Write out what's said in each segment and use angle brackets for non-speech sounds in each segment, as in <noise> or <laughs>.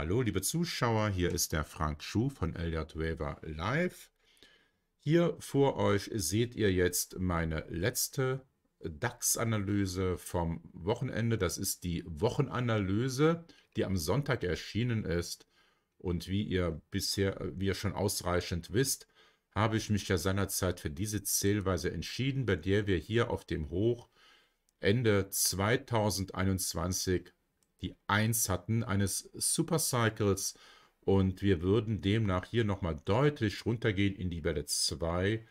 Hallo, liebe Zuschauer, hier ist der Frank Schuh von Eldert Waver Live. Hier vor euch seht ihr jetzt meine letzte DAX-Analyse vom Wochenende. Das ist die Wochenanalyse, die am Sonntag erschienen ist. Und wie ihr bisher, wie ihr schon ausreichend wisst, habe ich mich ja seinerzeit für diese Zählweise entschieden, bei der wir hier auf dem Hoch Ende 2021 die 1 hatten, eines Supercycles. Und wir würden demnach hier nochmal deutlich runtergehen in die Welle 2,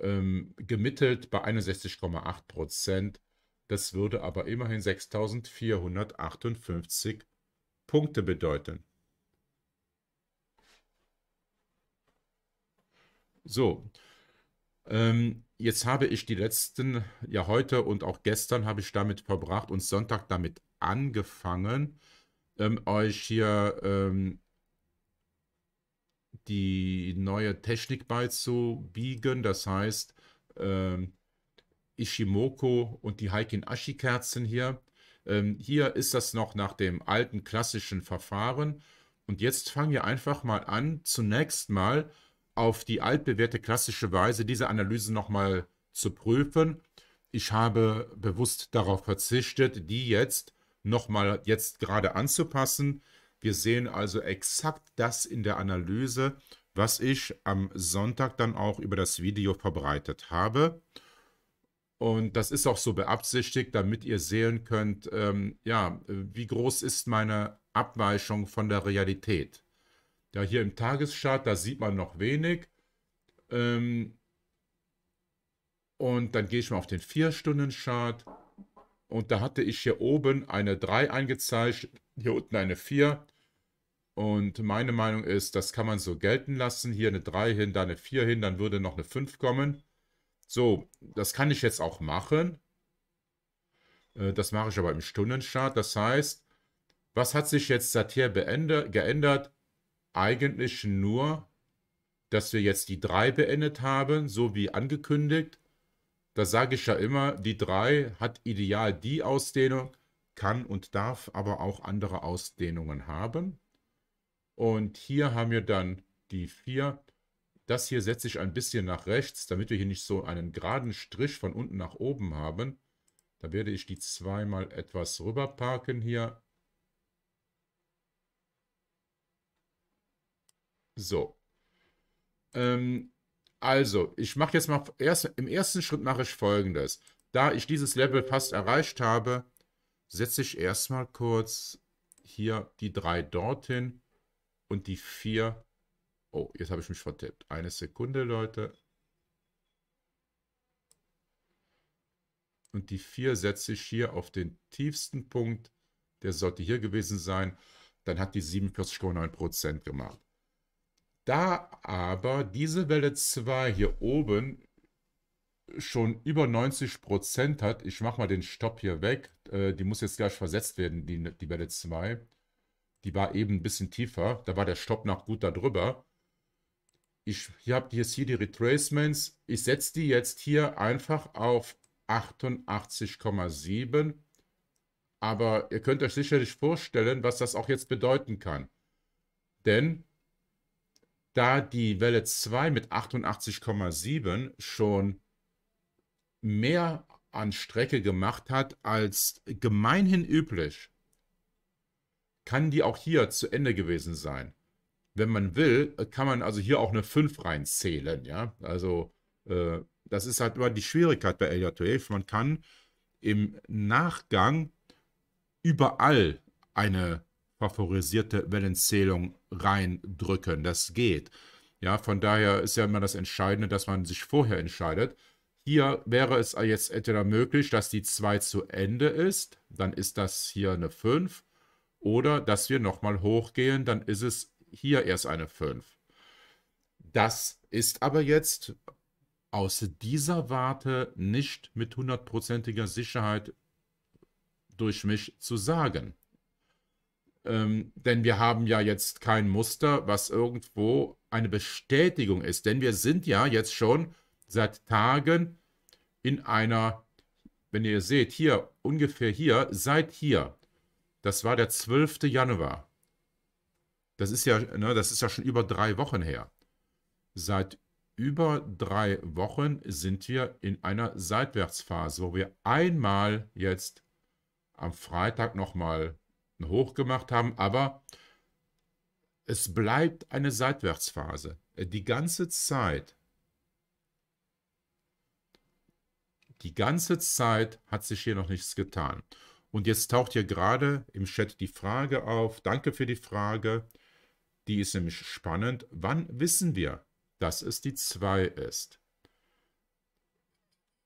ähm, gemittelt bei 61,8 Prozent. Das würde aber immerhin 6.458 Punkte bedeuten. So, ähm, jetzt habe ich die letzten, ja heute und auch gestern habe ich damit verbracht und Sonntag damit angefangen, ähm, euch hier ähm, die neue Technik beizubiegen. Das heißt, ähm, Ishimoko und die Heikin Ashi-Kerzen hier. Ähm, hier ist das noch nach dem alten klassischen Verfahren. Und jetzt fangen wir einfach mal an, zunächst mal auf die altbewährte klassische Weise diese Analyse nochmal zu prüfen. Ich habe bewusst darauf verzichtet, die jetzt nochmal jetzt gerade anzupassen. Wir sehen also exakt das in der Analyse, was ich am Sonntag dann auch über das Video verbreitet habe. Und das ist auch so beabsichtigt, damit ihr sehen könnt, ähm, ja, wie groß ist meine Abweichung von der Realität. Ja, hier im Tageschart, da sieht man noch wenig. Ähm, und dann gehe ich mal auf den 4-Stunden-Chart. Und da hatte ich hier oben eine 3 eingezeichnet, hier unten eine 4. Und meine Meinung ist, das kann man so gelten lassen. Hier eine 3 hin, da eine 4 hin, dann würde noch eine 5 kommen. So, das kann ich jetzt auch machen. Äh, das mache ich aber im Stundenchart. Das heißt, was hat sich jetzt seither geändert? Eigentlich nur, dass wir jetzt die 3 beendet haben, so wie angekündigt. Da sage ich ja immer, die 3 hat ideal die Ausdehnung, kann und darf aber auch andere Ausdehnungen haben. Und hier haben wir dann die 4. Das hier setze ich ein bisschen nach rechts, damit wir hier nicht so einen geraden Strich von unten nach oben haben. Da werde ich die 2 mal etwas rüber parken hier. So. Ähm, also, ich mache jetzt mal, erst, im ersten Schritt mache ich folgendes. Da ich dieses Level fast erreicht habe, setze ich erstmal kurz hier die drei dorthin und die vier. Oh, jetzt habe ich mich vertippt. Eine Sekunde, Leute. Und die vier setze ich hier auf den tiefsten Punkt. Der sollte hier gewesen sein. Dann hat die 47,9% gemacht. Da aber diese Welle 2 hier oben schon über 90 hat, ich mache mal den Stopp hier weg, äh, die muss jetzt gleich versetzt werden, die, die Welle 2. Die war eben ein bisschen tiefer, da war der Stopp noch gut darüber. Ich habe jetzt hier die Retracements, ich setze die jetzt hier einfach auf 88,7. Aber ihr könnt euch sicherlich vorstellen, was das auch jetzt bedeuten kann. Denn da die Welle 2 mit 88,7 schon mehr an Strecke gemacht hat als gemeinhin üblich, kann die auch hier zu Ende gewesen sein. Wenn man will, kann man also hier auch eine 5 reinzählen. Ja? Also äh, das ist halt immer die Schwierigkeit bei LJ12. Man kann im Nachgang überall eine favorisierte Wellenzählung reindrücken. Das geht. Ja, von daher ist ja immer das Entscheidende, dass man sich vorher entscheidet. Hier wäre es jetzt entweder möglich, dass die 2 zu Ende ist, dann ist das hier eine 5. Oder dass wir nochmal hochgehen, dann ist es hier erst eine 5. Das ist aber jetzt aus dieser Warte nicht mit hundertprozentiger Sicherheit durch mich zu sagen. Ähm, denn wir haben ja jetzt kein Muster, was irgendwo eine Bestätigung ist. Denn wir sind ja jetzt schon seit Tagen in einer, wenn ihr seht, hier, ungefähr hier, seit hier. Das war der 12. Januar. Das ist ja, ne, das ist ja schon über drei Wochen her. Seit über drei Wochen sind wir in einer Seitwärtsphase, wo wir einmal jetzt am Freitag nochmal hochgemacht haben, aber es bleibt eine Seitwärtsphase. Die ganze Zeit, die ganze Zeit hat sich hier noch nichts getan. Und jetzt taucht hier gerade im Chat die Frage auf, danke für die Frage, die ist nämlich spannend, wann wissen wir, dass es die 2 ist?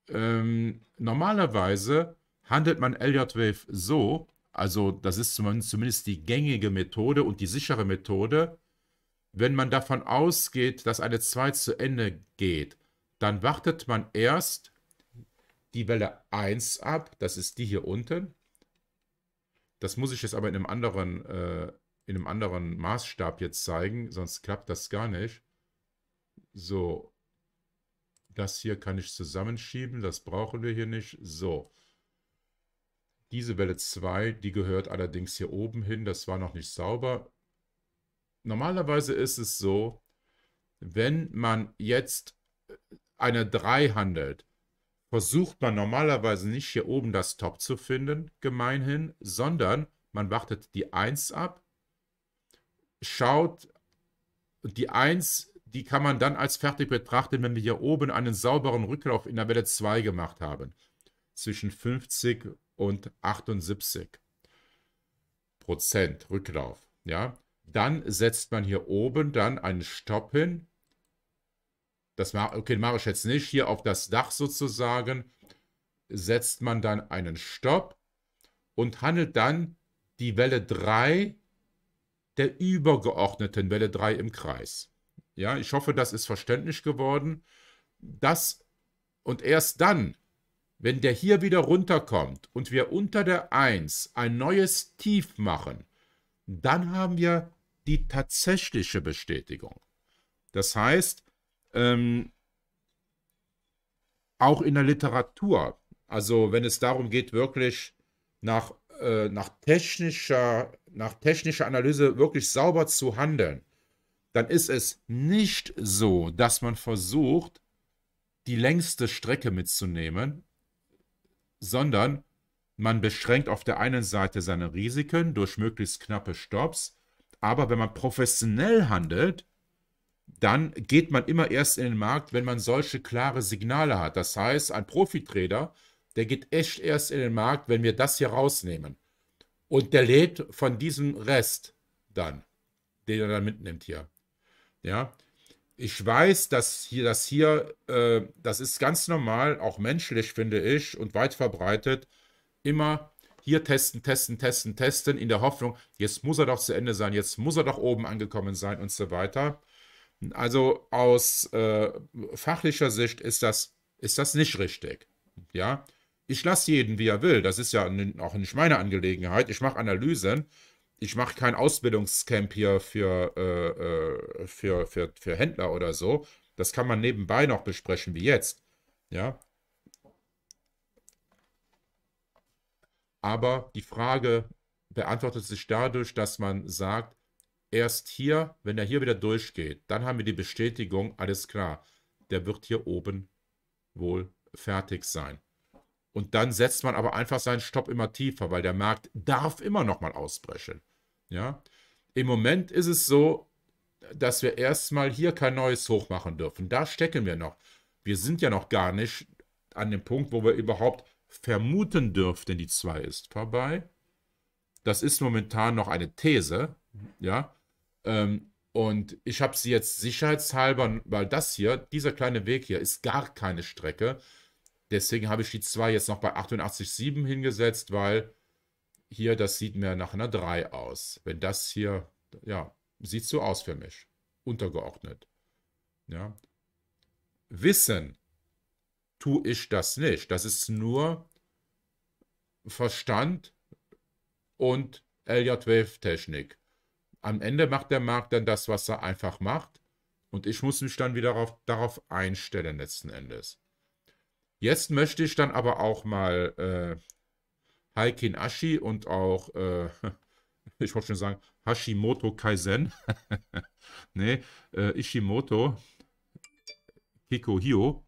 Ähm, normalerweise handelt man LJ-Wave so, also das ist zumindest die gängige Methode und die sichere Methode. Wenn man davon ausgeht, dass eine 2 zu Ende geht, dann wartet man erst die Welle 1 ab. Das ist die hier unten. Das muss ich jetzt aber in einem anderen, äh, in einem anderen Maßstab jetzt zeigen, sonst klappt das gar nicht. So, das hier kann ich zusammenschieben, das brauchen wir hier nicht. So, diese Welle 2, die gehört allerdings hier oben hin. Das war noch nicht sauber. Normalerweise ist es so, wenn man jetzt äh, eine 3 handelt, versucht man normalerweise nicht hier oben das Top zu finden, gemeinhin, sondern man wartet die 1 ab, schaut die 1, die kann man dann als fertig betrachten, wenn wir hier oben einen sauberen Rücklauf in der Welle 2 gemacht haben. Zwischen 50 und 78 Prozent Rücklauf. Ja, dann setzt man hier oben dann einen Stopp hin. Das mache okay, mache ich jetzt nicht. Hier auf das Dach sozusagen setzt man dann einen Stopp und handelt dann die Welle 3 der übergeordneten Welle 3 im Kreis. Ja, ich hoffe, das ist verständlich geworden. Das und erst dann wenn der hier wieder runterkommt und wir unter der 1 ein neues Tief machen, dann haben wir die tatsächliche Bestätigung. Das heißt, ähm, auch in der Literatur, also wenn es darum geht, wirklich nach, äh, nach, technischer, nach technischer Analyse wirklich sauber zu handeln, dann ist es nicht so, dass man versucht, die längste Strecke mitzunehmen sondern man beschränkt auf der einen Seite seine Risiken durch möglichst knappe Stops, aber wenn man professionell handelt, dann geht man immer erst in den Markt, wenn man solche klare Signale hat. Das heißt, ein Profitrader, der geht echt erst in den Markt, wenn wir das hier rausnehmen. Und der lebt von diesem Rest dann, den er dann mitnimmt hier. Ja, ich weiß, dass hier, das hier, äh, das ist ganz normal, auch menschlich finde ich und weit verbreitet, immer hier testen, testen, testen, testen, in der Hoffnung, jetzt muss er doch zu Ende sein, jetzt muss er doch oben angekommen sein und so weiter. Also aus äh, fachlicher Sicht ist das, ist das nicht richtig. Ja, ich lasse jeden, wie er will. Das ist ja auch nicht meine Angelegenheit. Ich mache Analysen ich mache kein Ausbildungscamp hier für, äh, äh, für, für, für Händler oder so. Das kann man nebenbei noch besprechen, wie jetzt. Ja. Aber die Frage beantwortet sich dadurch, dass man sagt, erst hier, wenn er hier wieder durchgeht, dann haben wir die Bestätigung, alles klar, der wird hier oben wohl fertig sein. Und dann setzt man aber einfach seinen Stopp immer tiefer, weil der Markt darf immer noch mal ausbrechen. Ja? Im Moment ist es so, dass wir erstmal hier kein neues Hoch machen dürfen. Da stecken wir noch. Wir sind ja noch gar nicht an dem Punkt, wo wir überhaupt vermuten dürften, die 2 ist vorbei. Das ist momentan noch eine These, ja. Ähm, und ich habe sie jetzt sicherheitshalber, weil das hier, dieser kleine Weg hier, ist gar keine Strecke. Deswegen habe ich die 2 jetzt noch bei 88,7 hingesetzt, weil hier, das sieht mir nach einer 3 aus. Wenn das hier, ja, sieht so aus für mich. Untergeordnet. Ja. Wissen tue ich das nicht. Das ist nur Verstand und LJ12-Technik. Am Ende macht der Markt dann das, was er einfach macht. Und ich muss mich dann wieder darauf, darauf einstellen, letzten Endes. Jetzt möchte ich dann aber auch mal äh, Heikin Ashi und auch, äh, <laughs> ich wollte schon sagen, Hashimoto Kaizen. <laughs> nee, äh, Ishimoto Kikohio.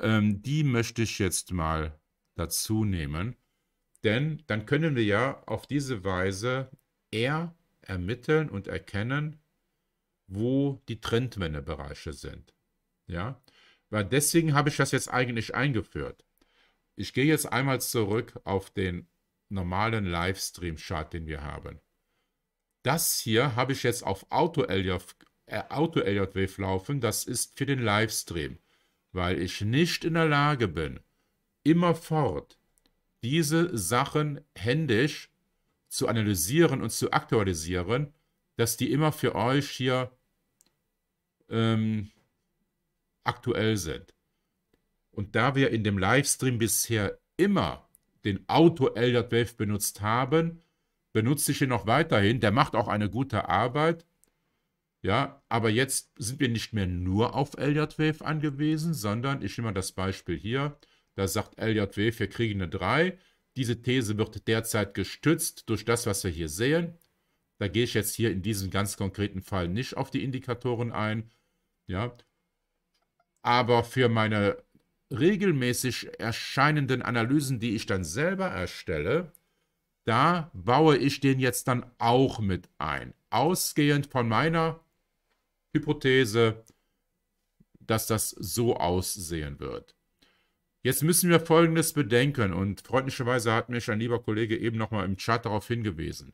Ähm, die möchte ich jetzt mal dazu nehmen. Denn dann können wir ja auf diese Weise eher ermitteln und erkennen, wo die Trendwendebereiche sind. Ja, weil deswegen habe ich das jetzt eigentlich eingeführt. Ich gehe jetzt einmal zurück auf den normalen Livestream-Chart, den wir haben. Das hier habe ich jetzt auf Auto-LJW äh, Auto laufen. Das ist für den Livestream, weil ich nicht in der Lage bin, immerfort diese Sachen händisch zu analysieren und zu aktualisieren, dass die immer für euch hier ähm, aktuell sind. Und da wir in dem Livestream bisher immer den Auto Elder 12 benutzt haben, benutze ich ihn noch weiterhin. Der macht auch eine gute Arbeit. Ja, aber jetzt sind wir nicht mehr nur auf Elder 12 angewiesen, sondern ich nehme mal das Beispiel hier. Da sagt Elder 12, wir kriegen eine 3. Diese These wird derzeit gestützt durch das, was wir hier sehen. Da gehe ich jetzt hier in diesem ganz konkreten Fall nicht auf die Indikatoren ein. Ja, aber für meine regelmäßig erscheinenden Analysen, die ich dann selber erstelle, da baue ich den jetzt dann auch mit ein. Ausgehend von meiner Hypothese, dass das so aussehen wird. Jetzt müssen wir Folgendes bedenken und freundlicherweise hat mich ein lieber Kollege eben nochmal im Chat darauf hingewiesen.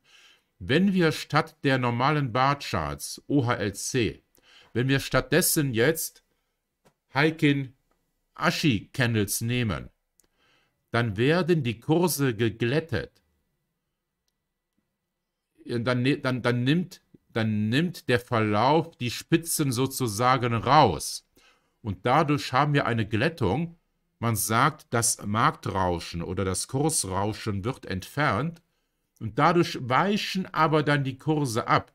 Wenn wir statt der normalen Barcharts, OHLC, wenn wir stattdessen jetzt Heikin aschi candles nehmen, dann werden die Kurse geglättet. Dann, ne-, dann, dann, nimmt, dann nimmt der Verlauf die Spitzen sozusagen raus. Und dadurch haben wir eine Glättung. Man sagt, das Marktrauschen oder das Kursrauschen wird entfernt. Und dadurch weichen aber dann die Kurse ab.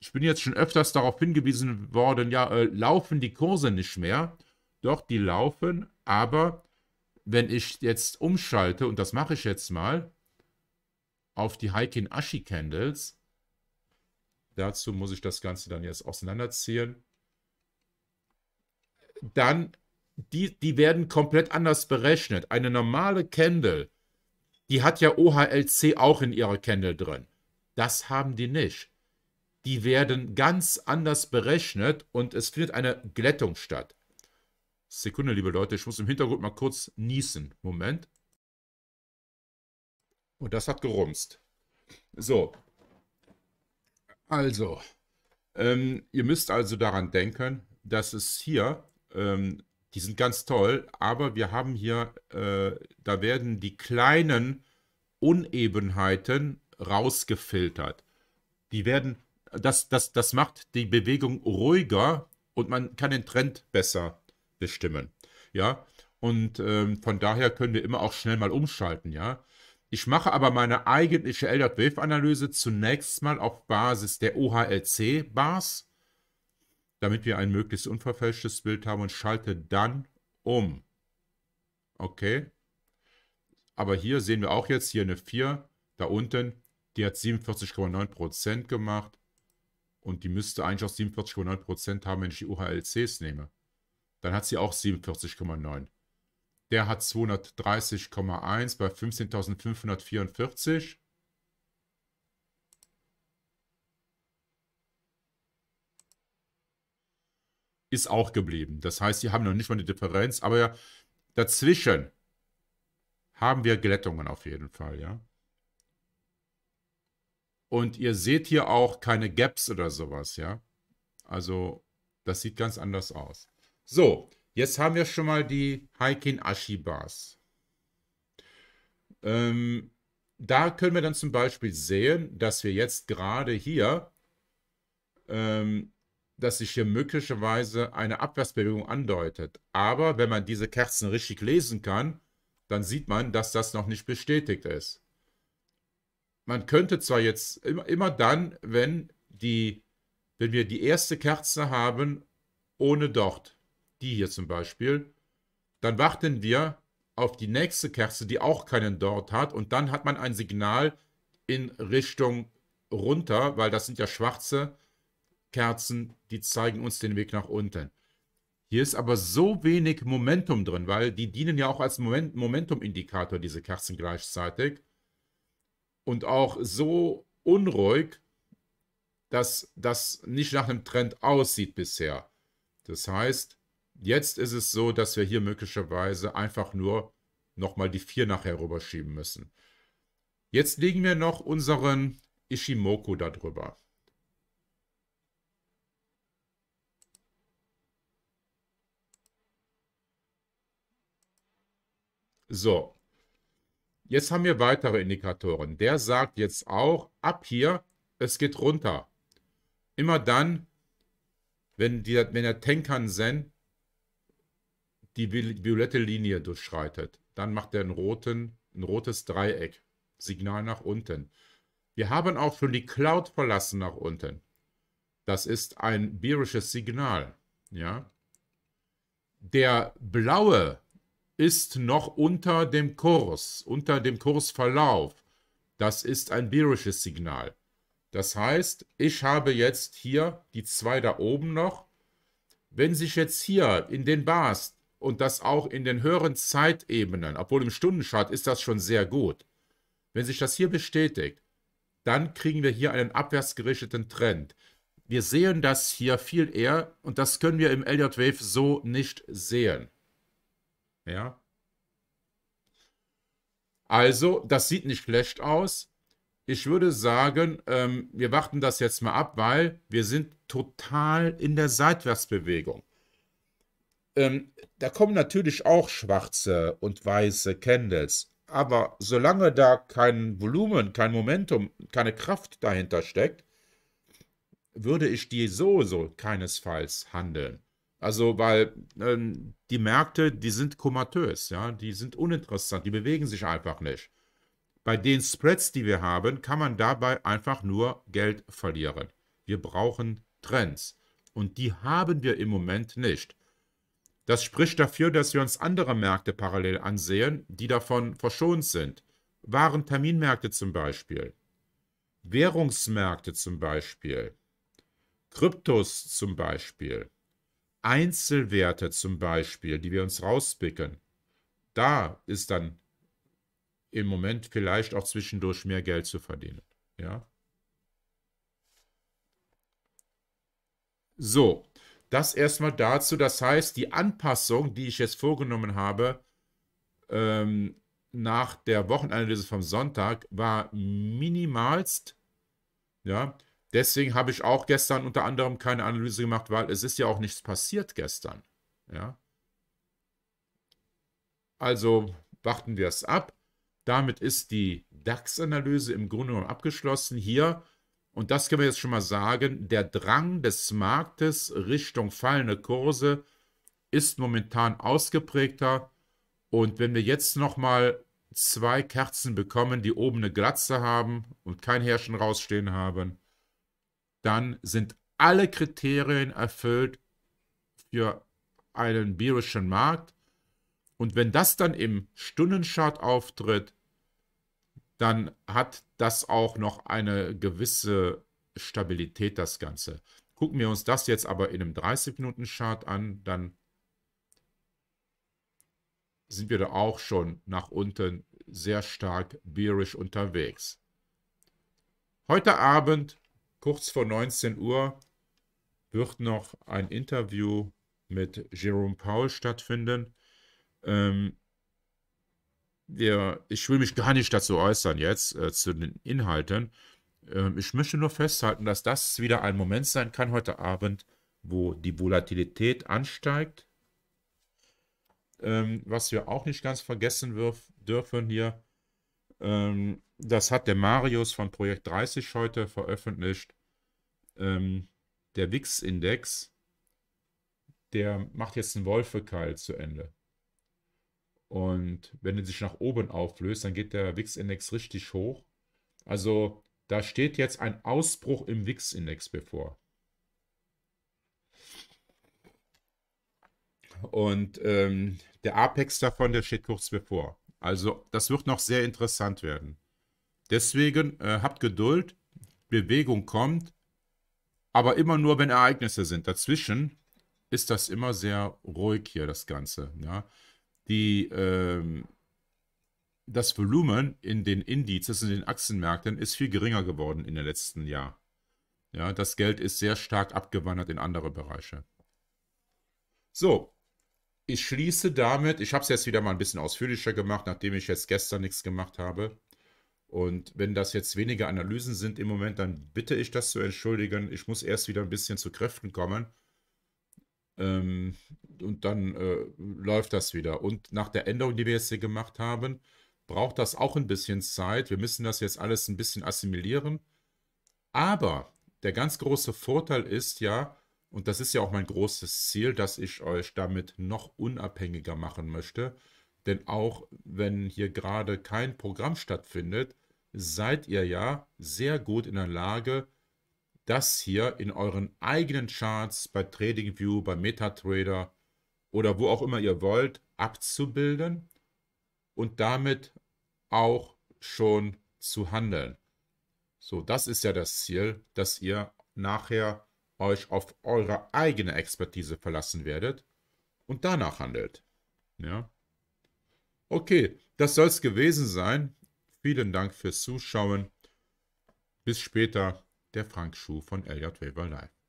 Ich bin jetzt schon öfters darauf hingewiesen worden, ja, äh, laufen die Kurse nicht mehr. Doch, die laufen, aber wenn ich jetzt umschalte, und das mache ich jetzt mal, auf die Heikin Ashi Candles, dazu muss ich das Ganze dann jetzt auseinanderziehen, dann, die, die werden komplett anders berechnet. Eine normale Candle, die hat ja OHLC auch in ihrer Candle drin. Das haben die nicht. Die werden ganz anders berechnet und es findet eine Glättung statt. Sekunde, liebe Leute, ich muss im Hintergrund mal kurz niesen. Moment. Und das hat gerumst. So. Also, ähm, ihr müsst also daran denken, dass es hier, ähm, die sind ganz toll, aber wir haben hier, äh, da werden die kleinen Unebenheiten rausgefiltert. Die werden, das, das, das macht die Bewegung ruhiger und man kann den Trend besser bestimmen. Ja, und ähm, von daher können wir immer auch schnell mal umschalten, ja. Ich mache aber meine eigentliche Eldert Wave Analyse zunächst mal auf Basis der OHLC Bars, damit wir ein möglichst unverfälschtes Bild haben und schalte dann um. Okay. Aber hier sehen wir auch jetzt hier eine 4 da unten, die hat 47,9% gemacht und die müsste eigentlich auch 47,9% haben, wenn ich die OHLCs nehme. Dann hat sie auch 47,9. Der hat 230,1 bei 15.544. Ist auch geblieben. Das heißt, sie haben noch nicht mal eine Differenz, aber dazwischen haben wir Glättungen auf jeden Fall, ja. Und ihr seht hier auch keine Gaps oder sowas, ja. Also, das sieht ganz anders aus. So, jetzt haben wir schon mal die Heikin Ashi Bars. Ähm, da können wir dann zum Beispiel sehen, dass wir jetzt gerade hier, ähm, dass sich hier möglicherweise eine Abwärtsbewegung andeutet. Aber wenn man diese Kerzen richtig lesen kann, dann sieht man, dass das noch nicht bestätigt ist. Man könnte zwar jetzt immer, immer dann, wenn, die, wenn wir die erste Kerze haben, ohne dort die hier zum Beispiel, dann warten wir auf die nächste Kerze, die auch keinen dort hat. Und dann hat man ein Signal in Richtung runter, weil das sind ja schwarze Kerzen, die zeigen uns den Weg nach unten. Hier ist aber so wenig Momentum drin, weil die dienen ja auch als Moment Momentum-Indikator, diese Kerzen gleichzeitig. Und auch so unruhig, dass das nicht nach einem Trend aussieht bisher. Das heißt, Jetzt ist es so, dass wir hier möglicherweise einfach nur nochmal die 4 nachher rüberschieben müssen. Jetzt legen wir noch unseren Ishimoku darüber. So, jetzt haben wir weitere Indikatoren. Der sagt jetzt auch, ab hier, es geht runter. Immer dann, wenn, die, wenn der Tenkan-Sen die violette Linie durchschreitet. Dann macht er einen roten, ein rotes Dreieck. Signal nach unten. Wir haben auch schon die Cloud verlassen nach unten. Das ist ein bierisches Signal. Ja? Der blaue ist noch unter dem Kurs, unter dem Kursverlauf. Das ist ein bierisches Signal. Das heißt, ich habe jetzt hier die zwei da oben noch. Wenn sich jetzt hier in den Bars und das auch in den höheren Zeitebenen, obwohl im Stundenchart ist das schon sehr gut. Wenn sich das hier bestätigt, dann kriegen wir hier einen abwärtsgerichteten Trend. Wir sehen das hier viel eher und das können wir im Elliott Wave so nicht sehen. Ja. Also, das sieht nicht schlecht aus. Ich würde sagen, ähm, wir warten das jetzt mal ab, weil wir sind total in der Seitwärtsbewegung. Ähm, da kommen natürlich auch schwarze und weiße Candles. Aber solange da kein Volumen, kein Momentum, keine Kraft dahinter steckt, würde ich die so so keinesfalls handeln. Also, weil ähm, die Märkte, die sind komatös, ja, die sind uninteressant, die bewegen sich einfach nicht. Bei den Spreads, die wir haben, kann man dabei einfach nur Geld verlieren. Wir brauchen Trends. Und die haben wir im Moment nicht. Das spricht dafür, dass wir uns andere Märkte parallel ansehen, die davon verschont sind. Warenterminmärkte zum Beispiel, Währungsmärkte zum Beispiel, Kryptos zum Beispiel, Einzelwerte zum Beispiel, die wir uns rauspicken. Da ist dann im Moment vielleicht auch zwischendurch mehr Geld zu verdienen. Ja? So, das erstmal dazu. Das heißt, die Anpassung, die ich jetzt vorgenommen habe, ähm, nach der Wochenanalyse vom Sonntag war minimalst. Ja, deswegen habe ich auch gestern unter anderem keine Analyse gemacht, weil es ist ja auch nichts passiert gestern. Ja. Also warten wir es ab. Damit ist die DAX-Analyse im Grunde genommen abgeschlossen. Hier und das können wir jetzt schon mal sagen, der Drang des Marktes Richtung fallende Kurse ist momentan ausgeprägter. Und wenn wir jetzt nochmal zwei Kerzen bekommen, die oben eine Glatze haben und kein Herrschen rausstehen haben, dann sind alle Kriterien erfüllt für einen bierischen Markt. Und wenn das dann im Stundenchart auftritt, dann hat das auch noch eine gewisse Stabilität, das Ganze. Gucken wir uns das jetzt aber in einem 30-Minuten-Chart an, dann sind wir da auch schon nach unten sehr stark bearish unterwegs. Heute Abend, kurz vor 19 Uhr, wird noch ein Interview mit Jerome Powell stattfinden. Ähm, der, ich will mich gar nicht dazu äußern jetzt, äh, zu den Inhalten. Ähm, ich möchte nur festhalten, dass das wieder ein Moment sein kann heute Abend, wo die Volatilität ansteigt. Ähm, was wir auch nicht ganz vergessen dürfen hier, ähm, das hat der Marius von Projekt 30 heute veröffentlicht. Ähm, der WIX-Index, der macht jetzt einen Wolfekeil zu Ende. Und wenn er sich nach oben auflöst, dann geht der wix index richtig hoch. Also da steht jetzt ein Ausbruch im wix index bevor. Und ähm, der Apex davon, der steht kurz bevor. Also das wird noch sehr interessant werden. Deswegen äh, habt Geduld, Bewegung kommt, aber immer nur, wenn Ereignisse sind. Dazwischen ist das immer sehr ruhig hier, das Ganze. Ja die, ähm, das Volumen in den Indizes, in den Aktienmärkten ist viel geringer geworden in den letzten Jahren. Ja, das Geld ist sehr stark abgewandert in andere Bereiche. So, ich schließe damit, ich habe es jetzt wieder mal ein bisschen ausführlicher gemacht, nachdem ich jetzt gestern nichts gemacht habe. Und wenn das jetzt weniger Analysen sind im Moment, dann bitte ich das zu entschuldigen. Ich muss erst wieder ein bisschen zu Kräften kommen. Ähm, und dann äh, läuft das wieder. Und nach der Änderung, die wir jetzt hier gemacht haben, braucht das auch ein bisschen Zeit. Wir müssen das jetzt alles ein bisschen assimilieren. Aber der ganz große Vorteil ist ja, und das ist ja auch mein großes Ziel, dass ich euch damit noch unabhängiger machen möchte. Denn auch wenn hier gerade kein Programm stattfindet, seid ihr ja sehr gut in der Lage, das hier in euren eigenen Charts bei TradingView, bei MetaTrader oder wo auch immer ihr wollt, abzubilden und damit auch schon zu handeln. So, das ist ja das Ziel, dass ihr nachher euch auf eure eigene Expertise verlassen werdet und danach handelt. Ja. Okay, das soll es gewesen sein. Vielen Dank fürs Zuschauen. Bis später der Frank Schuh von LJ Weber Live.